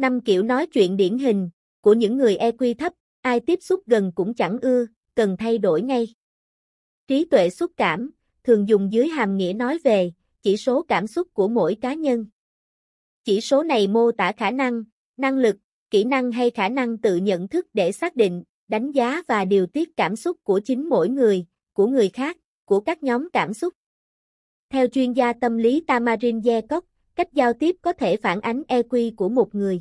Năm kiểu nói chuyện điển hình, của những người EQ thấp, ai tiếp xúc gần cũng chẳng ưa, cần thay đổi ngay. Trí tuệ xúc cảm, thường dùng dưới hàm nghĩa nói về, chỉ số cảm xúc của mỗi cá nhân. Chỉ số này mô tả khả năng, năng lực, kỹ năng hay khả năng tự nhận thức để xác định, đánh giá và điều tiết cảm xúc của chính mỗi người, của người khác, của các nhóm cảm xúc. Theo chuyên gia tâm lý Tamarin Yekok, cách giao tiếp có thể phản ánh EQ của một người.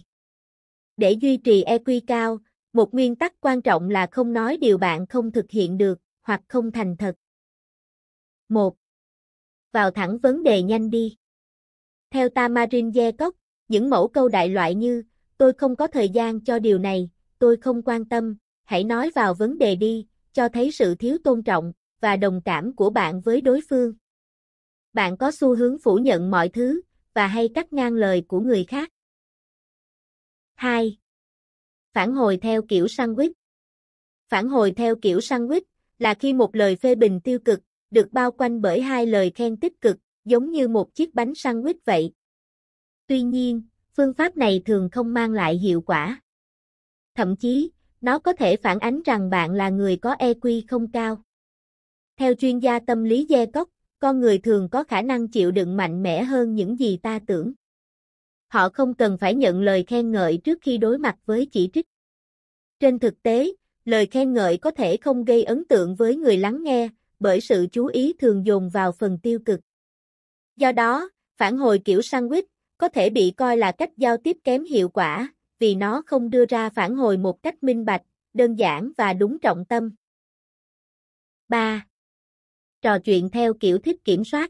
Để duy trì EQ cao, một nguyên tắc quan trọng là không nói điều bạn không thực hiện được hoặc không thành thật. 1. Vào thẳng vấn đề nhanh đi. Theo Tamarin Yekok, những mẫu câu đại loại như tôi không có thời gian cho điều này, tôi không quan tâm, hãy nói vào vấn đề đi, cho thấy sự thiếu tôn trọng và đồng cảm của bạn với đối phương. Bạn có xu hướng phủ nhận mọi thứ và hay cắt ngang lời của người khác. 2. Phản hồi theo kiểu sandwich Phản hồi theo kiểu sandwich là khi một lời phê bình tiêu cực được bao quanh bởi hai lời khen tích cực, giống như một chiếc bánh sandwich vậy. Tuy nhiên, phương pháp này thường không mang lại hiệu quả. Thậm chí, nó có thể phản ánh rằng bạn là người có EQ không cao. Theo chuyên gia tâm lý Ye con người thường có khả năng chịu đựng mạnh mẽ hơn những gì ta tưởng họ không cần phải nhận lời khen ngợi trước khi đối mặt với chỉ trích. Trên thực tế, lời khen ngợi có thể không gây ấn tượng với người lắng nghe, bởi sự chú ý thường dồn vào phần tiêu cực. Do đó, phản hồi kiểu sandwich có thể bị coi là cách giao tiếp kém hiệu quả, vì nó không đưa ra phản hồi một cách minh bạch, đơn giản và đúng trọng tâm. 3. Trò chuyện theo kiểu thích kiểm soát.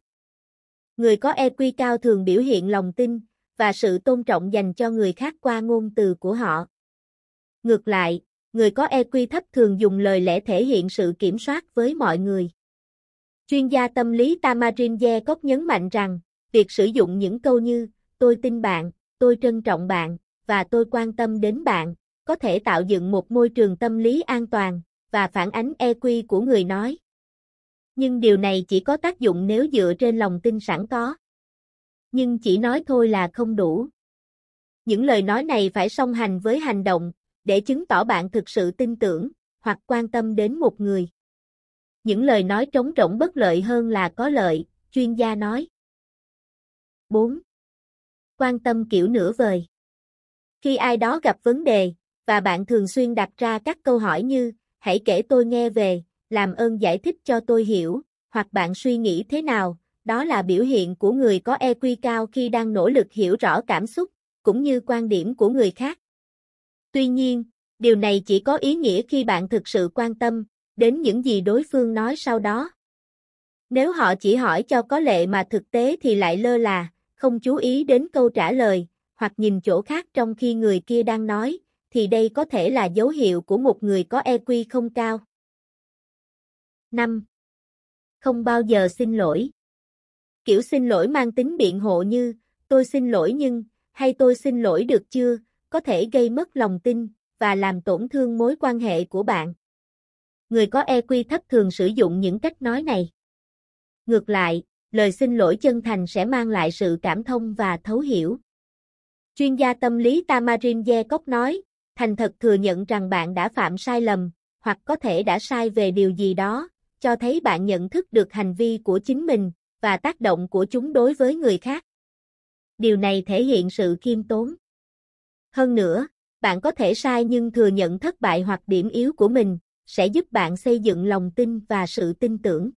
Người có EQ cao thường biểu hiện lòng tin, và sự tôn trọng dành cho người khác qua ngôn từ của họ. Ngược lại, người có EQ thấp thường dùng lời lẽ thể hiện sự kiểm soát với mọi người. Chuyên gia tâm lý Tamarin Yekop nhấn mạnh rằng, việc sử dụng những câu như tôi tin bạn, tôi trân trọng bạn và tôi quan tâm đến bạn có thể tạo dựng một môi trường tâm lý an toàn và phản ánh EQ của người nói. Nhưng điều này chỉ có tác dụng nếu dựa trên lòng tin sẵn có nhưng chỉ nói thôi là không đủ. Những lời nói này phải song hành với hành động, để chứng tỏ bạn thực sự tin tưởng, hoặc quan tâm đến một người. Những lời nói trống rỗng bất lợi hơn là có lợi, chuyên gia nói. 4. Quan tâm kiểu nửa vời Khi ai đó gặp vấn đề, và bạn thường xuyên đặt ra các câu hỏi như, hãy kể tôi nghe về, làm ơn giải thích cho tôi hiểu, hoặc bạn suy nghĩ thế nào, đó là biểu hiện của người có EQ cao khi đang nỗ lực hiểu rõ cảm xúc, cũng như quan điểm của người khác. Tuy nhiên, điều này chỉ có ý nghĩa khi bạn thực sự quan tâm đến những gì đối phương nói sau đó. Nếu họ chỉ hỏi cho có lệ mà thực tế thì lại lơ là, không chú ý đến câu trả lời, hoặc nhìn chỗ khác trong khi người kia đang nói, thì đây có thể là dấu hiệu của một người có EQ không cao. 5. Không bao giờ xin lỗi kiểu xin lỗi mang tính biện hộ như, tôi xin lỗi nhưng, hay tôi xin lỗi được chưa, có thể gây mất lòng tin, và làm tổn thương mối quan hệ của bạn. Người có EQ thấp thường sử dụng những cách nói này. Ngược lại, lời xin lỗi chân thành sẽ mang lại sự cảm thông và thấu hiểu. Chuyên gia tâm lý Tamarin Yekop nói, thành thật thừa nhận rằng bạn đã phạm sai lầm, hoặc có thể đã sai về điều gì đó, cho thấy bạn nhận thức được hành vi của chính mình, và tác động của chúng đối với người khác. Điều này thể hiện sự khiêm tốn. Hơn nữa, bạn có thể sai nhưng thừa nhận thất bại hoặc điểm yếu của mình sẽ giúp bạn xây dựng lòng tin và sự tin tưởng.